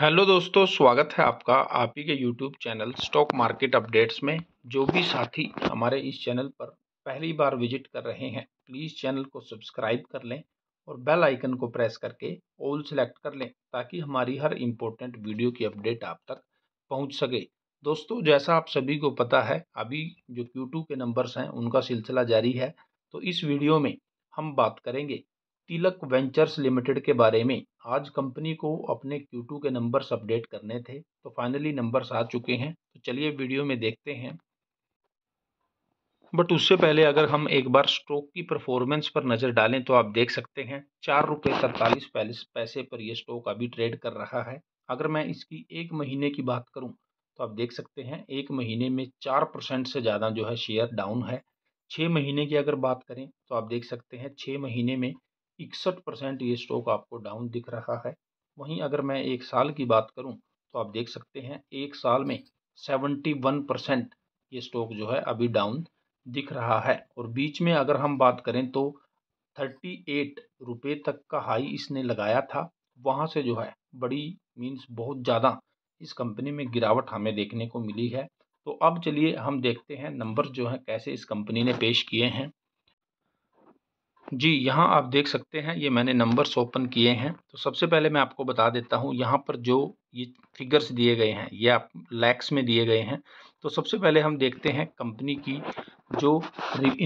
hello दोस्तों स्वागत है आपका आप ही के YouTube channel stock market updates में जो भी साथी हमारे इस चैनल पर पहली बार विजिट कर रहे हैं प्लीज़ चैनल को सब्सक्राइब कर लें और बेल आइकन को प्रेस करके ऑल सेलेक्ट कर लें ताकि हमारी हर इम्पोर्टेंट वीडियो की अपडेट आप तक पहुंच सके दोस्तों जैसा आप सभी को पता है अभी जो क्यू के नंबर्स हैं उनका सिलसिला जारी है तो इस वीडियो में हम बात करेंगे तिलक वेंचर्स लिमिटेड के बारे में आज कंपनी को अपने Q2 के नंबर्स अपडेट करने थे तो फाइनली नंबर्स आ चुके हैं तो चलिए वीडियो में देखते हैं बट उससे पहले अगर हम एक बार स्टॉक की परफॉर्मेंस पर नज़र डालें तो आप देख सकते हैं चार रुपये सैतालीस पैसे पर यह स्टॉक अभी ट्रेड कर रहा है अगर मैं इसकी एक महीने की बात करूं तो आप देख सकते हैं एक महीने में चार परसेंट से ज़्यादा जो है शेयर डाउन है छः महीने की अगर बात करें तो आप देख सकते हैं छः महीने में इकसठ परसेंट ये स्टॉक आपको डाउन दिख रहा है वहीं अगर मैं एक साल की बात करूं तो आप देख सकते हैं एक साल में सेवेंटी वन परसेंट ये स्टॉक जो है अभी डाउन दिख रहा है और बीच में अगर हम बात करें तो थर्टी एट रुपये तक का हाई इसने लगाया था वहाँ से जो है बड़ी मीन्स बहुत ज़्यादा इस कंपनी में गिरावट हमें देखने को मिली है तो अब चलिए हम देखते हैं नंबर जो है कैसे इस कंपनी ने पेश किए हैं जी यहाँ आप देख सकते हैं ये मैंने नंबर्स ओपन किए हैं तो सबसे पहले मैं आपको बता देता हूँ यहाँ पर जो ये फिगर्स दिए गए हैं ये आप लैक्स में दिए गए हैं तो सबसे पहले हम देखते हैं कंपनी की जो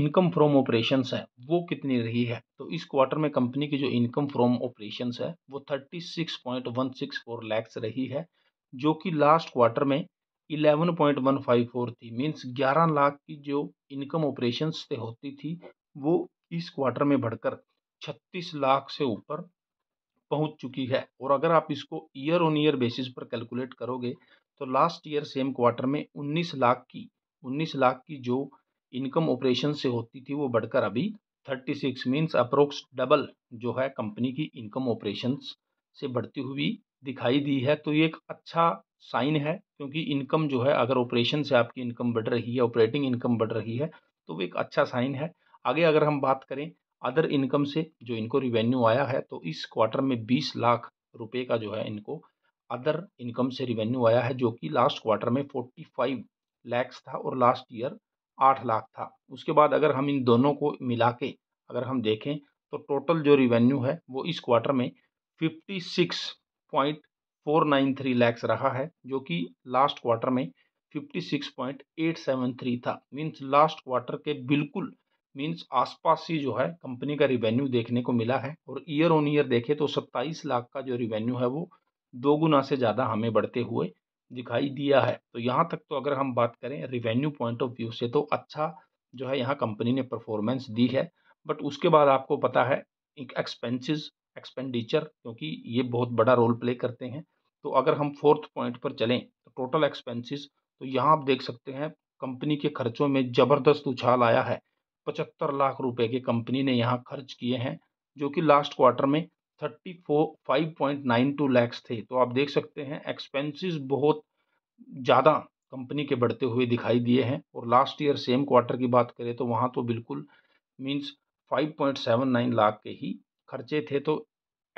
इनकम फ्रॉम ऑपरेशंस है वो कितनी रही है तो इस क्वार्टर में कंपनी की जो इनकम फ्रॉम ऑपरेशंस है वो thirty six point one six four lakhs रही है जो कि लास्ट क्वार्टर में eleven point one five four थी मीन्स ग्यारह लाख की जो इनकम ऑपरेशंस से होती थी वो इस क्वार्टर में बढ़कर 36 लाख से ऊपर पहुंच चुकी है और अगर आप इसको ईयर ऑन ईयर बेसिस पर कैलकुलेट करोगे तो लास्ट ईयर सेम क्वार्टर में 19 लाख की 19 लाख की जो इनकम ऑपरेशन से होती थी वो बढ़कर अभी 36 सिक्स मीन्स अप्रोक्स डबल जो है कंपनी की इनकम ऑपरेशन से बढ़ती हुई दिखाई दी है तो ये एक अच्छा साइन है क्योंकि इनकम जो है अगर ऑपरेशन से आपकी इनकम बढ़ रही है ऑपरेटिंग इनकम बढ़ रही है तो वो एक अच्छा साइन है आगे अगर हम बात करें अदर इनकम से जो इनको रिवेन्यू आया है तो इस क्वार्टर में बीस लाख रुपए का जो है इनको अदर इनकम से रिवेन्यू आया है जो कि लास्ट क्वार्टर में फोर्टी फाइव लैक्स था और लास्ट ईयर आठ लाख था उसके बाद अगर हम इन दोनों को मिला के अगर हम देखें तो टोटल जो रिवेन्यू है वो इस क्वार्टर में fifty six point four nine three lakhs रहा है जो कि लास्ट क्वार्टर में fifty six point eight seven three था मीन्स लास्ट क्वार्टर के बिल्कुल मीन्स आसपास ही जो है कंपनी का रिवेन्यू देखने को मिला है और ईयर ऑन ईयर देखें तो 27 लाख का जो रिवेन्यू है वो दो गुना से ज़्यादा हमें बढ़ते हुए दिखाई दिया है तो यहाँ तक तो अगर हम बात करें रिवेन्यू पॉइंट ऑफ व्यू से तो अच्छा जो है यहाँ कंपनी ने परफॉर्मेंस दी है बट उसके बाद आपको पता है एक्सपेंसिस एक्सपेंडिचर क्योंकि ये बहुत बड़ा रोल प्ले करते हैं तो अगर हम फोर्थ पॉइंट पर चलें तो टोटल एक्सपेंसिस तो यहाँ आप देख सकते हैं कंपनी के खर्चों में ज़बरदस्त उछाल आया है पचहत्तर लाख रुपए के कंपनी ने यहाँ खर्च किए हैं जो कि लास्ट क्वार्टर में thirty four five point nine two lakhs थे तो आप देख सकते हैं एक्सपेंसिस बहुत ज़्यादा कंपनी के बढ़ते हुए दिखाई दिए हैं और लास्ट ईयर सेम क्वार्टर की बात करें तो वहाँ तो बिल्कुल means five point seven nine lakh के ही खर्चे थे तो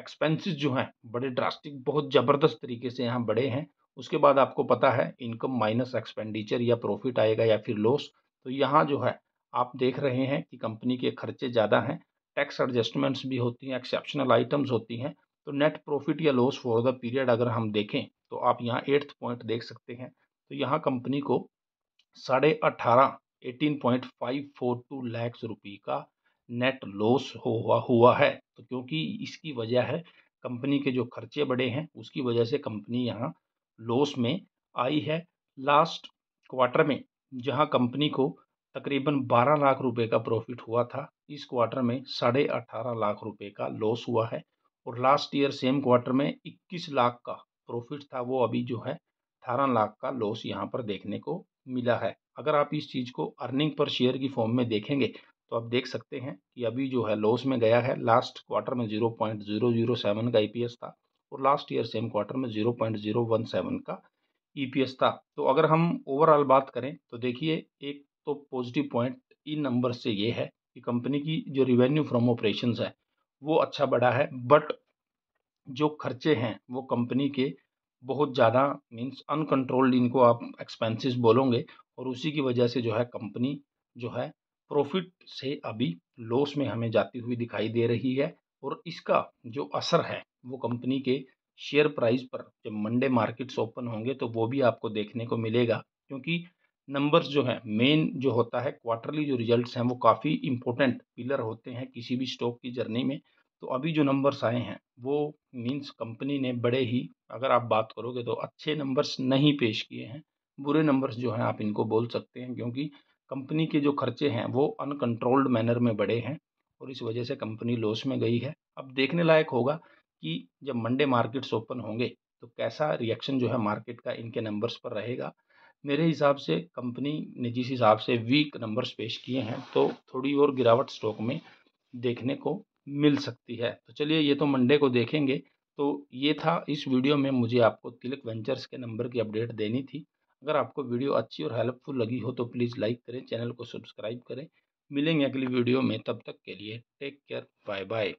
एक्सपेंसेस जो हैं बड़े ड्रास्टिक बहुत ज़बरदस्त तरीके से यहाँ बढ़े हैं उसके बाद आपको पता है इनकम माइनस एक्सपेंडिचर या प्रॉफिट आएगा या फिर लॉस तो यहाँ जो है आप देख रहे हैं कि कंपनी के खर्चे ज़्यादा हैं टैक्स एडजस्टमेंट्स भी होती हैं एक्सेप्शनल आइटम्स होती हैं तो नेट प्रॉफिट या लॉस फॉर द पीरियड अगर हम देखें तो आप यहाँ एट्थ पॉइंट देख सकते हैं तो यहाँ कंपनी को साढ़े अठारह eighteen point five four two lakhs रुपये का नेट लॉस हुआ हुआ है तो क्योंकि इसकी वजह है कंपनी के जो खर्चे बढ़े हैं उसकी वजह से कंपनी यहाँ लॉस में आई है लास्ट क्वार्टर में जहाँ कंपनी को तकरीबन 12 लाख रुपए का प्रॉफिट हुआ था इस क्वार्टर में साढ़े अठारह लाख रुपए का लॉस हुआ है और लास्ट ईयर सेम क्वार्टर में 21 लाख का प्रॉफिट था वो अभी जो है अठारह लाख का लॉस यहाँ पर देखने को मिला है अगर आप इस चीज़ को अर्निंग पर शेयर की फॉर्म में देखेंगे तो आप देख सकते हैं कि अभी जो है लॉस में गया है लास्ट क्वार्टर में zero point zero zero seven का ई e था और लास्ट ईयर सेम क्वार्टर में zero point zero one seven का ईपीएस e था तो अगर हम ओवरऑल बात करें तो देखिए एक तो पॉजिटिव पॉइंट इन नंबर से ये है कि कंपनी की जो रिवेन्यू फ्रॉम ऑपरेशन है वो अच्छा बढ़ा है बट जो खर्चे हैं वो कंपनी के बहुत ज़्यादा मीन्स अनकंट्रोल्ड इनको आप एक्सपेंसेस बोलोगे और उसी की वजह से जो है कंपनी जो है प्रॉफिट से अभी लॉस में हमें जाती हुई दिखाई दे रही है और इसका जो असर है वो कंपनी के शेयर प्राइस पर जब मंडे मार्केट्स ओपन होंगे तो वो भी आपको देखने को मिलेगा क्योंकि नंबर्स जो हैं मेन जो होता है क्वार्टरली जो रिजल्ट्स हैं वो काफ़ी इंपॉर्टेंट पिलर होते हैं किसी भी स्टॉक की जर्नी में तो अभी जो नंबर्स आए हैं वो मीन्स कंपनी ने बड़े ही अगर आप बात करोगे तो अच्छे नंबर्स नहीं पेश किए हैं बुरे नंबर्स जो हैं आप इनको बोल सकते हैं क्योंकि कंपनी के जो खर्चे हैं वो अनकंट्रोल्ड मैनर में बढ़े हैं और इस वजह से कंपनी लॉस में गई है अब देखने लायक होगा कि जब मंडे मार्केट्स ओपन होंगे तो कैसा रिएक्शन जो है मार्केट का इनके नंबर्स पर रहेगा मेरे हिसाब से कंपनी ने जिस हिसाब से वीक नंबर्स पेश किए हैं तो थोड़ी और गिरावट स्टॉक में देखने को मिल सकती है तो चलिए ये तो मंडे को देखेंगे तो ये था इस वीडियो में मुझे आपको तिलक वेंचर्स के नंबर की अपडेट देनी थी अगर आपको वीडियो अच्छी और हेल्पफुल लगी हो तो प्लीज़ लाइक करें चैनल को सब्सक्राइब करें मिलेंगे अगली वीडियो में तब तक के लिए टेक केयर बाय बाय